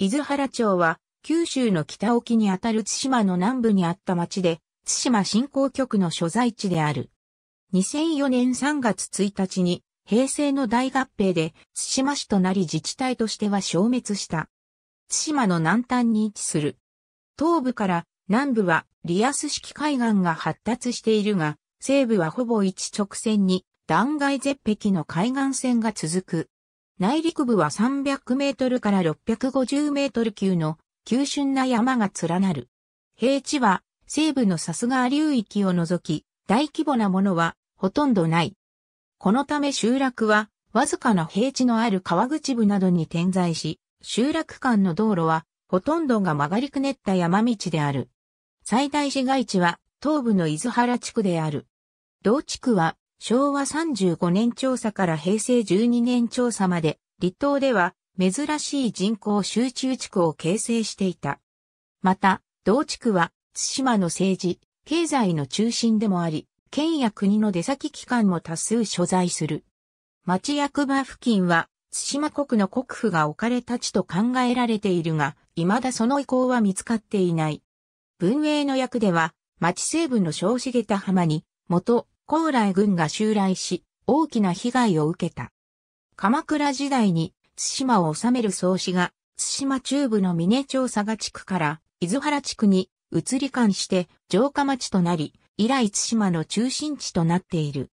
伊豆原町は、九州の北沖にあたる津島の南部にあった町で、津島振興局の所在地である。2004年3月1日に、平成の大合併で、津島市となり自治体としては消滅した。津島の南端に位置する。東部から南部はリアス式海岸が発達しているが、西部はほぼ一直線に断崖絶壁の海岸線が続く。内陸部は300メートルから650メートル級の急峻な山が連なる。平地は西部のさすが流域を除き、大規模なものはほとんどない。このため集落はわずかな平地のある川口部などに点在し、集落間の道路はほとんどが曲がりくねった山道である。最大市街地は東部の伊豆原地区である。同地区は昭和35年調査から平成12年調査まで、離島では珍しい人口集中地区を形成していた。また、同地区は津島の政治、経済の中心でもあり、県や国の出先機関も多数所在する。町役場付近は津島国の国府が置かれた地と考えられているが、未だその意向は見つかっていない。文英の役では、町西部の小茂田浜に、元高麗軍が襲来し、大きな被害を受けた。鎌倉時代に、津島を治める宗氏が、津島中部の峰町佐賀地区から、伊豆原地区に移り関して城下町となり、以来津島の中心地となっている。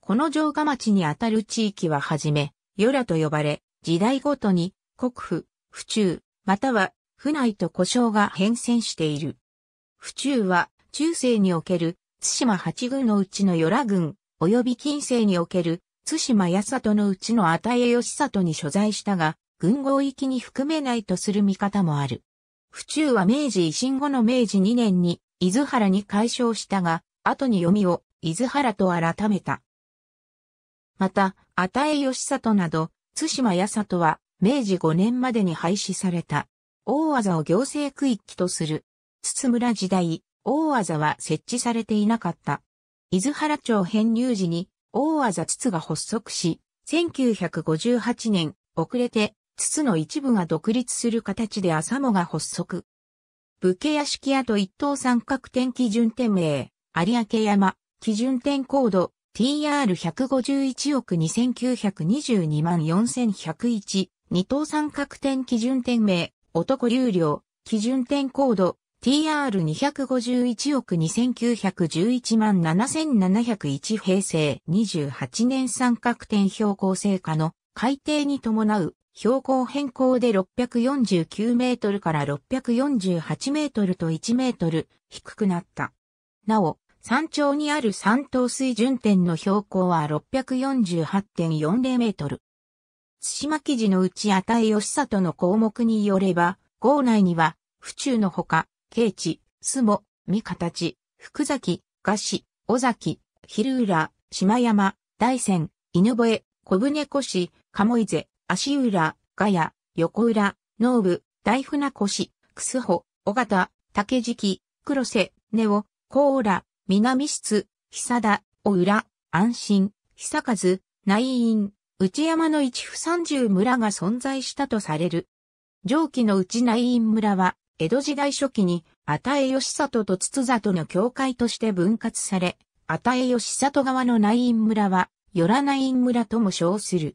この城下町にあたる地域ははじめ、与良と呼ばれ、時代ごとに国府、府中、または府内と呼称が変遷している。府中は中世における津島八軍のうちの与良軍、及び近世における津島八里のうちの与え義里に所在したが、軍合域に含めないとする見方もある。府中は明治維新後の明治2年に伊豆原に改称したが、後に読みを伊豆原と改めた。また、与え義里など、津島八里は明治5年までに廃止された。大技を行政区域とする。津村時代、大技は設置されていなかった。伊豆原町編入時に大技筒が発足し、1958年遅れて筒の一部が独立する形で浅もが発足。武家屋敷跡一等三角点基準点名、有明山、基準点コード、TR151 億2922万4101、二等三角点基準点名、男流量、基準点コード、TR251 億2911万7701平成28年三角点標高成果の改定に伴う標高変更で649メートルから648メートルと1メートル低くなった。なお、山頂にある山東水準点の標高は648.40メートル。津島記事のうち値吉里の項目によれば、号内には、府中のほか、慶地、須母、三形、福崎、賀氏、尾崎、昼浦、島山、大仙、犬吠、小舟越市、鴨伊勢、足浦、賀屋、横浦、農部、大船越、楠穂、尾形、竹敷、黒瀬、根尾、甲浦、南室、久田、小浦、安心、久和、内院、内山の一府三十村が存在したとされる。上記の内内院村は、江戸時代初期に、与え義里と筒里の境界として分割され、与え義里側の内院村は、よら内院村とも称する。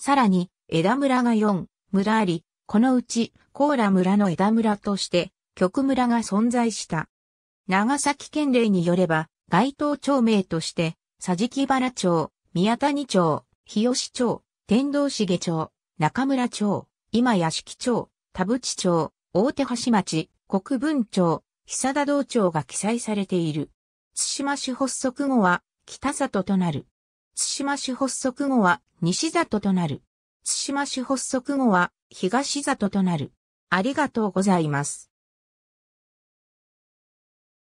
さらに、枝村が4村あり、このうち、コーラ村の枝村として、極村が存在した。長崎県令によれば、該当町名として、佐敷原町、宮谷町、日吉町、天童重町、中村町、今屋敷町、田淵町、大手橋町、国分町、久田道町が記載されている。津島市発足後は、北里となる。津島市発足後は、西里となる。津島市発足後は、東里となる。ありがとうございます。